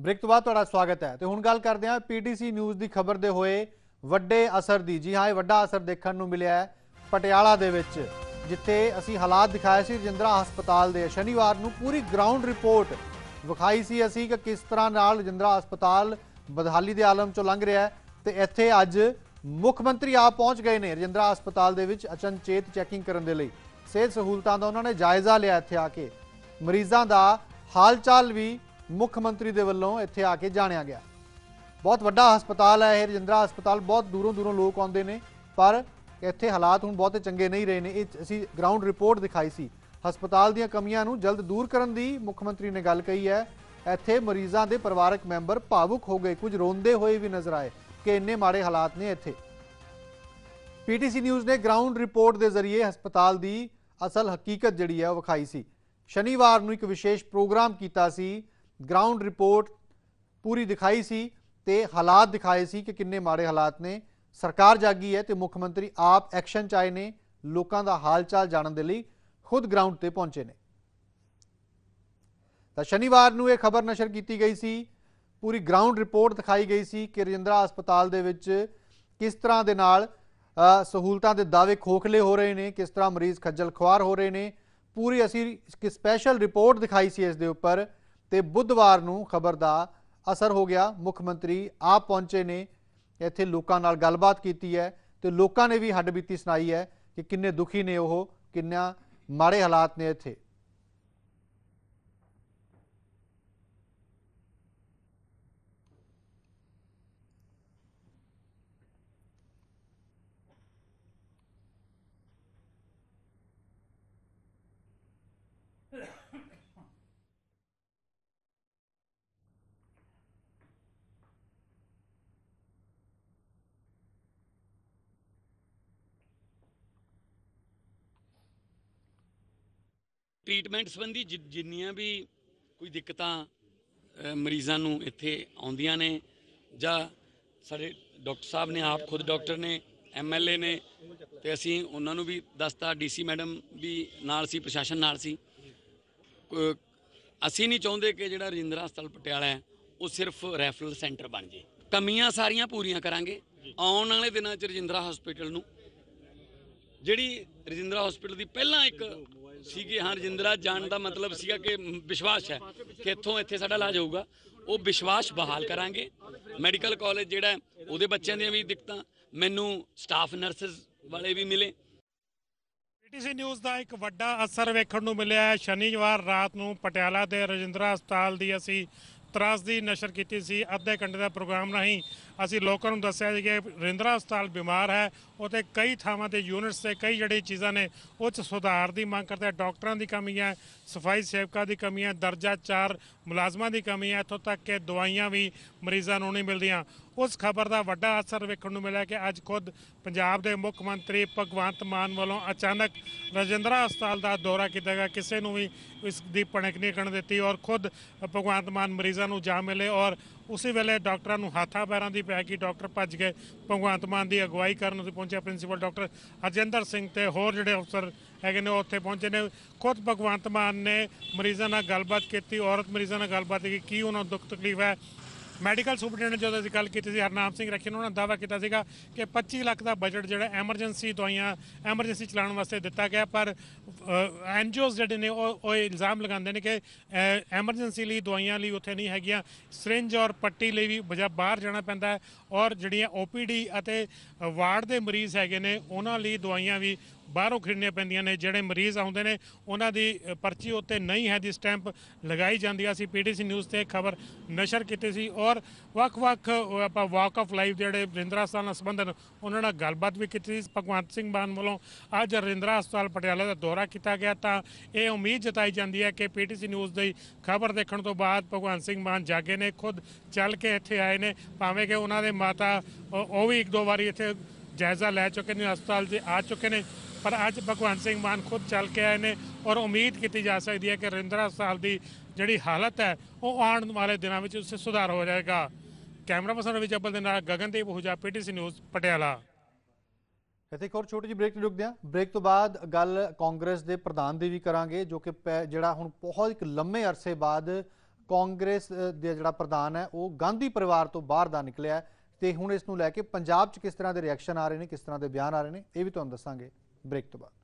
break ਤੋਂ ਬਾਅਦ ਤੁਹਾਡਾ ਸਵਾਗਤ ਹੈ ਤੇ ਹੁਣ ਗੱਲ ਕਰਦੇ ਹਾਂ ਪੀਟੀਸੀ ਨਿਊਜ਼ ਦੀ ਖਬਰ ਦੇ ਹੋਏ ਵੱਡੇ ਅਸਰ ਦੀ ਜੀ ਹਾਂ ਇਹ ਵੱਡਾ ਅਸਰ ਦੇਖਣ ਨੂੰ ਮਿਲਿਆ ਹੈ ਪਟਿਆਲਾ ਦੇ ਵਿੱਚ ਜਿੱਥੇ ਅਸੀਂ ਹਾਲਾਤ ਦਿਖਾਏ ਸੀ ਰਜਿੰਦਰਾ ਹਸਪਤਾਲ ਦੇ ਸ਼ਨੀਵਾਰ ਨੂੰ ਪੂਰੀ ਗਰਾਊਂਡ ਰਿਪੋਰਟ ਵਿਖਾਈ ਸੀ ਅਸੀਂ ਕਿ ਕਿਸ ਤਰ੍ਹਾਂ ਨਾਲ ਰਜਿੰਦਰਾ ਹਸਪਤਾਲ ਬਦਹਾਲੀ ਦੇ ਆਲਮ ਚੋਂ ਲੰਘ ਰਿਹਾ ਤੇ ਇੱਥੇ ਅੱਜ ਮੁੱਖ ਮੰਤਰੀ ਆ ਪਹੁੰਚ ਗਏ ਨੇ ਰਜਿੰਦਰਾ ਹਸਪਤਾਲ ਦੇ ਵਿੱਚ ਅਚਨਚੇਤ ਚੈਕਿੰਗ ਕਰਨ ਦੇ ਲਈ ਸਿਹਤ ਸਹੂਲਤਾਂ ਦਾ ਉਹਨਾਂ ਨੇ ਜਾਇਜ਼ਾ ਲਿਆ ਇੱਥੇ ਆ ਕੇ ਮਰੀਜ਼ਾਂ ਦਾ ਹਾਲਚਾਲ ਵੀ ਮੁੱਖ ਮੰਤਰੀ ਦੇ ਵੱਲੋਂ ਇੱਥੇ ਆ ਕੇ ਜਾਣਿਆ ਗਿਆ ਬਹੁਤ ਵੱਡਾ ਹਸਪਤਾਲ ਹੈ ਇਹ ਰਜਿੰਦਰਾ ਹਸਪਤਾਲ ਬਹੁਤ ਦੂਰੋਂ ਦੂਰੋਂ ਲੋਕ ਆਉਂਦੇ ਨੇ ਪਰ ਇੱਥੇ ਹਾਲਾਤ ਹੁਣ ਬਹੁਤੇ ਚੰਗੇ ਨਹੀਂ ਰਹੇ ਨੇ ਇਹ ਅਸੀਂ ਗਰਾਊਂਡ ਰਿਪੋਰਟ ਦਿਖਾਈ ਸੀ ਹਸਪਤਾਲ ਦੀਆਂ ਕਮੀਆਂ ਨੂੰ ਜਲਦ ਦੂਰ ਕਰਨ ਦੀ ਮੁੱਖ ਮੰਤਰੀ ਨੇ ਗੱਲ ਕਹੀ ਹੈ ਇੱਥੇ ਮਰੀਜ਼ਾਂ ਦੇ ਪਰਿਵਾਰਕ ਮੈਂਬਰ ਭਾਵੁਕ ਹੋ ਗਏ ਕੁਝ ਰੋਂਦੇ ਹੋਏ ਵੀ ਨਜ਼ਰ ਆਏ ਕਿ ਇੰਨੇ ਮਾੜੇ ਹਾਲਾਤ ਨੇ ਇੱਥੇ ਪੀਟੀਸੀ ਨਿਊਜ਼ ਨੇ ਗਰਾਊਂਡ ਰਿਪੋਰਟ ਦੇ ਜ਼ਰੀਏ ਹਸਪਤਾਲ ਦੀ ਅਸਲ ਹਕੀਕਤ ਜਿਹੜੀ ਹੈ ਉਹ ਵਿਖਾਈ ਸੀ ਸ਼ਨੀਵਾਰ ਨੂੰ ਇੱਕ ਵਿਸ਼ੇਸ਼ ਪ੍ਰੋਗਰਾਮ ਕੀਤਾ ਸੀ ਗਰਾਊਂਡ ਰਿਪੋਰਟ ਪੂਰੀ ਦਿਖਾਈ ਸੀ ਤੇ ਹਾਲਾਤ ਦਿਖਾਏ ਸੀ ਕਿ ਕਿੰਨੇ ਮਾੜੇ ਹਾਲਾਤ ਨੇ ਸਰਕਾਰ ਜਾਗੀ ਹੈ ਤੇ ਮੁੱਖ ਮੰਤਰੀ ਆਪ ਐਕਸ਼ਨ ਚਾਏ ਨੇ ਲੋਕਾਂ ਦਾ ਹਾਲਚਾਲ ਜਾਣਨ ਦੇ ਲਈ ਖੁਦ ਗਰਾਊਂਡ ਤੇ ਪਹੁੰਚੇ ਨੇ ਤਾਂ ਸ਼ਨੀਵਾਰ ਨੂੰ ਇਹ ਖਬਰ ਨਸ਼ਰ ਕੀਤੀ ਗਈ ਸੀ ਪੂਰੀ ਗਰਾਊਂਡ ਰਿਪੋਰਟ ਦਿਖਾਈ ਗਈ ਸੀ ਕਿ ਰਜਿੰਦਰਾ ਹਸਪਤਾਲ ਦੇ ਵਿੱਚ ਕਿਸ ਤਰ੍ਹਾਂ ਦੇ ਨਾਲ ਸਹੂਲਤਾਂ ਦੇ ਦਾਅਵੇ ਖੋਖਲੇ ਹੋ ਰਹੇ ਨੇ ਕਿਸ ਤਰ੍ਹਾਂ ਮਰੀਜ਼ ਖੱਜਲ ਖੁਆਰ ਹੋ ਰਹੇ ਨੇ ਪੂਰੀ ਅਸੀਂ ਇੱਕ ਸਪੈਸ਼ਲ ਰਿਪੋਰਟ ਦਿਖਾਈ ਸੀ ਇਸ ਦੇ ਉੱਪਰ ਤੇ ਬੁੱਧਵਾਰ ਨੂੰ ਖਬਰ ਦਾ ਅਸਰ ਹੋ ਗਿਆ ਮੁੱਖ ਮੰਤਰੀ ਆ ਪਹੁੰਚੇ ਨੇ ਇੱਥੇ ਲੋਕਾਂ ਨਾਲ ਗੱਲਬਾਤ ਕੀਤੀ ਹੈ ਤੇ ਲੋਕਾਂ ਨੇ ਵੀ ਹੱਡਬੀਤੀ ਸੁਣਾਈ ਹੈ ਕਿ ਕਿੰਨੇ ਦੁਖੀ ਨੇ ਉਹ ਕਿੰਨਾ ਮਾੜੇ ਹਾਲਾਤ ਨੇ ਇੱਥੇ ਟ੍ਰੀਟਮੈਂਟ ਸੰਬੰਧੀ ਜਿੰਨੀਆਂ ਵੀ ਕੋਈ ਦਿੱਕਤਾਂ ਮਰੀਜ਼ਾਂ ਨੂੰ ਇੱਥੇ ਆਉਂਦੀਆਂ ਨੇ ਜਾਂ ਸਾਡੇ ਡਾਕਟਰ ਸਾਹਿਬ ਨੇ ਆਪ ਖੁਦ ਡਾਕਟਰ ਨੇ ਐਮਐਲਏ ਨੇ ਤੇ ਅਸੀਂ ਉਹਨਾਂ ਨੂੰ ਵੀ ਦੱਸਤਾ ਡੀਸੀ ਮੈਡਮ ਵੀ ਨਾਲ ਸੀ ਪ੍ਰਸ਼ਾਸਨ ਨਾਲ ਸੀ ਅਸੀਂ ਨਹੀਂ ਚਾਹੁੰਦੇ ਕਿ ਜਿਹੜਾ ਰਜਿੰਦਰਾ ਹਸਪਤਾਲ ਪਟਿਆਲਾ ਹੈ ਉਹ ਸਿਰਫ ਰੈਫਰਲ ਸੈਂਟਰ ਬਣ ਜੇ ਕਮੀਆਂ ਸਾਰੀਆਂ ਪੂਰੀਆਂ ਕਰਾਂਗੇ ਆਉਣ ਵਾਲੇ ਦਿਨਾਂ 'ਚ ਰਜਿੰਦਰਾ ਹਸਪੀਟਲ ਨੂੰ ਜਿਹੜੀ ਰਜਿੰਦਰਾ ਹਸਪੀਟਲ ਦੀ ਪਹਿਲਾਂ ਇੱਕ ਸੀਗੀ ਹਾਂ ਰਜਿੰਦਰਾ ਜਾਣ ਦਾ ਮਤਲਬ ਸੀਗਾ ਕਿ ਵਿਸ਼ਵਾਸ ਹੈ ਕਿ ਇੱਥੋਂ ਇੱਥੇ ਸਾਡਾ ਇਲਾਜ ਹੋਊਗਾ ਉਹ ਵਿਸ਼ਵਾਸ ਬਹਾਲ ਕਰਾਂਗੇ ਮੈਡੀਕਲ ਕਾਲਜ ਜਿਹੜਾ ਉਹਦੇ ਬੱਚਿਆਂ ਦੀਆਂ ਵੀ ਦਿੱਕਤਾਂ ਮੈਨੂੰ ਸਟਾਫ ਨਰਸਸ ਵਾਲੇ ਵੀ ਮਿਲੇ ਬ੍ਰਿਟਿਸ਼ ਨਿਊਜ਼ ਦਾ ਇੱਕ ਵੱਡਾ ਅਸਰ ਵੇਖਣ ਨੂੰ ਮਿਲਿਆ ਹੈ ਸ਼ਨੀਵਾਰ ਰਾਤ ਨੂੰ ਪਟਿਆਲਾ ਦੇ ਰਜਿੰਦਰਾ ਹਸਪਤਾਲ ਦੀ ਅਸੀਂ ਤਰਾਸ ਦੀ ਨਸ਼ਰ ਕੀਤੀ ਸੀ ਅੱਧੇ ਘੰਟੇ ਦਾ ਪ੍ਰੋਗਰਾਮ ਨਹੀਂ ਅਸੀਂ ਲੋਕਾਂ ਨੂੰ ਦੱਸਿਆ ਜੀ ਕਿ ਰਿੰਦਰਾ ਹਸਪਤਾਲ ਬਿਮਾਰ ਹੈ ਉਥੇ ਕਈ ਥਾਵਾਂ ਤੇ ਯੂਨਿਟਸ ਤੇ ਕਈ ਜਿਹੜੇ ਚੀਜ਼ਾਂ ਨੇ ਉੱਚ ਸੁਧਾਰ ਦੀ ਮੰਗ ਕਰਦੇ ਆ ਡਾਕਟਰਾਂ ਦੀ ਕਮੀ ਹੈ ਸਫਾਈ ਸੇਵਕਾਂ ਦੀ ਕਮੀ ਹੈ ਦਰਜਾ 4 ਮੁਲਾਜ਼ਮਾਂ ਦੀ ਕਮੀ ਹੈ ਇੱਥੋਂ ਤੱਕ ਕਿ ਦਵਾਈਆਂ ਵੀ ਮਰੀਜ਼ਾਂ ਨੂੰ ਨਹੀਂ ਮਿਲਦੀਆਂ ਉਸ ਖਬਰ ਦਾ ਵੱਡਾ ਅਸਰ ਵੇਖਣ ਨੂੰ ਮਿਲਿਆ ਕਿ ਅੱਜ ਖੁਦ ਪੰਜਾਬ ਦੇ ਮੁੱਖ ਮੰਤਰੀ ਭਗਵੰਤ ਮਾਨ ਵੱਲੋਂ ਅਚਾਨਕ ਰਜਿੰਦਰਾ ਹਸਪਤਾਲ ਦਾ ਦੌਰਾ ਕੀਤਾ ਗਿਆ ਕਿਸੇ ਨੂੰ ਵੀ ਇਸ ਦੀ ਪਣਕ ਨਹੀਂ ਕਰਨ ਦਿੱਤੀ ਔਰ ਖੁਦ ਭਗਵੰਤ ਮਾਨ ਮਰੀਜ਼ਾਂ ਨੂੰ ਜਾ ਮਿਲੇ ਔਰ ਉਸੇ ਵੇਲੇ ਡਾਕਟਰਾਂ ਨੂੰ ਹੱਥਾਂ ਪੈਰਾਂ ਦੀ ਪੈ ਗਈ ਡਾਕਟਰ ਭੱਜ ਗਏ ਭਗਵੰਤ ਮਾਨ ਦੀ ਅਗਵਾਈ ਕਰਨ ਉੱਤੇ ਪਹੁੰਚਿਆ ਪ੍ਰਿੰਸੀਪਲ ਡਾਕਟਰ ਅਜਿੰਦਰ ਸਿੰਘ ਤੇ ਹੋਰ ਜਿਹੜੇ ਅਫਸਰ ਹੈਗੇ ਨੇ ਉੱਥੇ ਪਹੁੰਚੇ ਨੇ ਖੁਦ ਭਗਵੰਤ ਮਾਨ ਨੇ ਮਰੀਜ਼ਾਂ ਨਾਲ ਗੱਲਬਾਤ ਕੀਤੀ ਔਰਤ ਮਰੀਜ਼ਾਂ ਨਾਲ ਗੱਲਬਾਤ ਕੀਤੀ ਕੀ ਉਹਨਾਂ ਨੂੰ ਦੁੱਖ ਤਕਲੀਫ ਹੈ ਮੈਡੀਕਲ ਸੁਪਰਡੈਂਟ ਜਦੋਂ ਅਸੀਂ ਗੱਲ ਕੀਤੀ ਸੀ ਹਰਨਾਮ ਸਿੰਘ ਰੱਖੀ ਉਹਨਾਂ ਨੇ ਦਾਅਵਾ ਕੀਤਾ ਸੀਗਾ ਕਿ 25 ਲੱਖ ਦਾ ਬਜਟ ਜਿਹੜਾ ਐਮਰਜੈਂਸੀ ਦਵਾਈਆਂ ਐਮਰਜੈਂਸੀ ਚਲਾਉਣ ਵਾਸਤੇ ਦਿੱਤਾ ਗਿਆ ਪਰ ਐਨਜੀਓਜ਼ ਜਿਹੜੇ ਨੇ ਉਹ ਇਲਜ਼ਾਮ ਲਗਾਉਂਦੇ ਨੇ ਕਿ ਐਮਰਜੈਂਸੀ ਲਈ ਦਵਾਈਆਂ ਲਈ ਉੱਥੇ ਨਹੀਂ ਹੈਗੀਆਂ ਸਿਰਿੰਜ ਔਰ ਪੱਟੀ ਲਈ ਵੀ ਬਜਾ ਬਾਹਰ ਜਾਣਾ ਪੈਂਦਾ ਹੈ ਔਰ ਜਿਹੜੀਆਂ ਓਪੀਡੀ ਅਤੇ ਵਾਰਡ ਦੇ ਮਰੀਜ਼ ਹੈਗੇ ਨੇ ਉਹਨਾਂ ਲਈ ਦਵਾਈਆਂ ਵੀ ਬਾਹਰੋਂ ਖਰੀਦਣੀਆਂ ਪੈਂਦੀਆਂ ਨੇ ਜਿਹੜੇ ਮਰੀਜ਼ ਆਉਂਦੇ ਨੇ ਉਹਨਾਂ ਦੀ ਪਰਚੀ ਉੱਤੇ ਨਹੀਂ ਹੈ ਦੀ ਸਟੈਂਪ ਲਗਾਈ ਜਾਂਦੀ ਆ ਸੀ ਪੀਟੀਸੀ ਨਿਊਜ਼ ਤੇ ਖਬਰ ਨਸ਼ਰ ਕੀਤੀ ਸੀ ਔਰ ਵੱਖ-ਵੱਖ ਆਪਾਂ ਵਾਕ ਆਫ ਲਾਈਫ ਜਿਹੜੇ ਰਿੰਦਰਾ ਹਸਪਤਾਲ ਨਾਲ ਸੰਬੰਧਨ ਉਹਨਾਂ ਨਾਲ ਗੱਲਬਾਤ ਵੀ ਕੀਤੀ ਸੀ ਭਗਵੰਤ ਸਿੰਘ ਮਾਨ ਵੱਲੋਂ ਅੱਜ ਰਿੰਦਰਾ ਹਸਪਤਾਲ ਪਟਿਆਲਾ ਦਾ ਦੌਰਾ ਕੀਤਾ ਗਿਆ ਤਾਂ ਇਹ ਉਮੀਦ ਜਤਾਈ ਜਾਂਦੀ ਹੈ ਕਿ ਪੀਟੀਸੀ ਨਿਊਜ਼ ਦੀ ਖਬਰ ਦੇਖਣ ਤੋਂ ਬਾਅਦ ਭਗਵੰਤ ਸਿੰਘ ਮਾਨ ਜਾਗੇ ਨੇ ਖੁਦ ਚੱਲ ਕੇ ਇੱਥੇ ਆਏ ਨੇ ਭਾਵੇਂ ਕਿ ਉਹਨਾਂ ਦੇ ਮਾਤਾ ਉਹ ਵੀ ਇੱਕ ਦੋ ਵਾਰੀ ਇੱਥੇ ਜਾਇਜ਼ਾ ਲੈ ਚੁੱਕੇ ਨੇ ਹਸਪਤਾਲ ਦੇ ਆ ਚੁੱਕੇ ਨੇ ਪਰ ਅੱਜ ਭਗਵੰਤ ਸਿੰਘ ਮਾਨ ਖੁਦ ਚੱਲ ਕੇ ਆਏ ਨੇ ਔਰ ਉਮੀਦ ਕੀਤੀ ਜਾ ਸਕਦੀ ਹੈ ਕਿ ਰਿੰਦਰਾ ਸਾਹਿਬ ਦੀ ਜਿਹੜੀ ਹਾਲਤ ਹੈ ਉਹ ਆਉਣ ਵਾਲੇ ਦਿਨਾਂ ਵਿੱਚ ਉਸੇ ਸੁਧਾਰ ਹੋ ਜਾਏਗਾ ਕੈਮਰਾ ਪਰਸਨ ਰਵੀ ਚੱਪਲ ਦੇ ਨਾਲ ਗਗਨਦੀਪ ਹੁਜਾ ਪੀਟੀਸੀ ਨਿਊਜ਼ ਪਟਿਆਲਾ ਇੱਥੇ ਇੱਕ ਹੋਰ ਛੋਟੀ ਜਿਹੀ ਬ੍ਰੇਕ ਰੁਕਦੇ ਆ ਬ੍ਰੇਕ ਤੋਂ ਬਾਅਦ ਗੱਲ ਕਾਂਗਰਸ ਦੇ ਪ੍ਰਧਾਨ ਦੀ ਵੀ ਕਰਾਂਗੇ ਜੋ ਕਿ ਜਿਹੜਾ ਹੁਣ ਬਹੁਤ ਇੱਕ ਲੰਮੇ ਅਰਸੇ ਬਾਅਦ ਕਾਂਗਰਸ ਦੇ ਜਿਹੜਾ ਪ੍ਰਧਾਨ ਹੈ ਉਹ ਗਾਂਧੀ ਪਰਿਵਾਰ ਤੋਂ ਬਾਹਰ ਦਾ ਨਿਕਲਿਆ ਤੇ ਹੁਣ ਇਸ ਨੂੰ ਲੈ ਕੇ ਪੰਜਾਬ 'ਚ ਕਿਸ ਤਰ੍ਹਾਂ ਦੇ ਰਿਐਕਸ਼ਨ ਆ ਰਹੇ ਨੇ ਕਿਸ ਤਰ੍ਹਾਂ ਦੇ ਬਿਆਨ ਆ ਰਹੇ ਨੇ ਇਹ ਵੀ ਤੁਹਾਨੂੰ ਦੱਸਾਂਗੇ ਬ੍ਰੇਕ ਤੋਂ ਬਾਅਦ